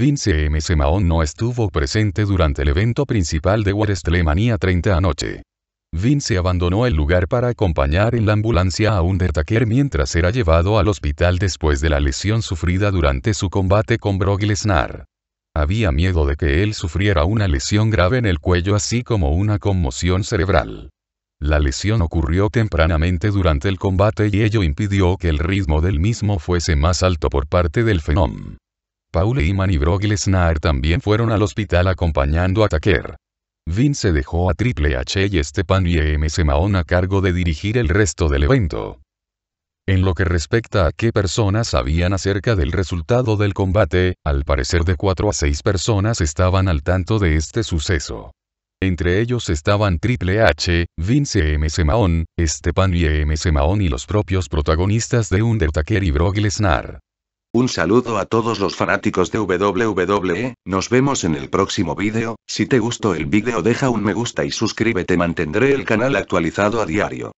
Vince M. no estuvo presente durante el evento principal de WrestleMania 30 anoche. Vince abandonó el lugar para acompañar en la ambulancia a Undertaker mientras era llevado al hospital después de la lesión sufrida durante su combate con Brock Había miedo de que él sufriera una lesión grave en el cuello así como una conmoción cerebral. La lesión ocurrió tempranamente durante el combate y ello impidió que el ritmo del mismo fuese más alto por parte del fenómeno. Paul Heyman y Brock Lesnar también fueron al hospital acompañando a Taker. Vince dejó a Triple H y Stepan y EMS Mahon a cargo de dirigir el resto del evento. En lo que respecta a qué personas sabían acerca del resultado del combate, al parecer de 4 a 6 personas estaban al tanto de este suceso. Entre ellos estaban Triple H, Vince M. Mahon, Stepan y e M. Mahon y los propios protagonistas de Undertaker y Brock Lesnar. Un saludo a todos los fanáticos de WWE, nos vemos en el próximo vídeo, si te gustó el vídeo deja un me gusta y suscríbete mantendré el canal actualizado a diario.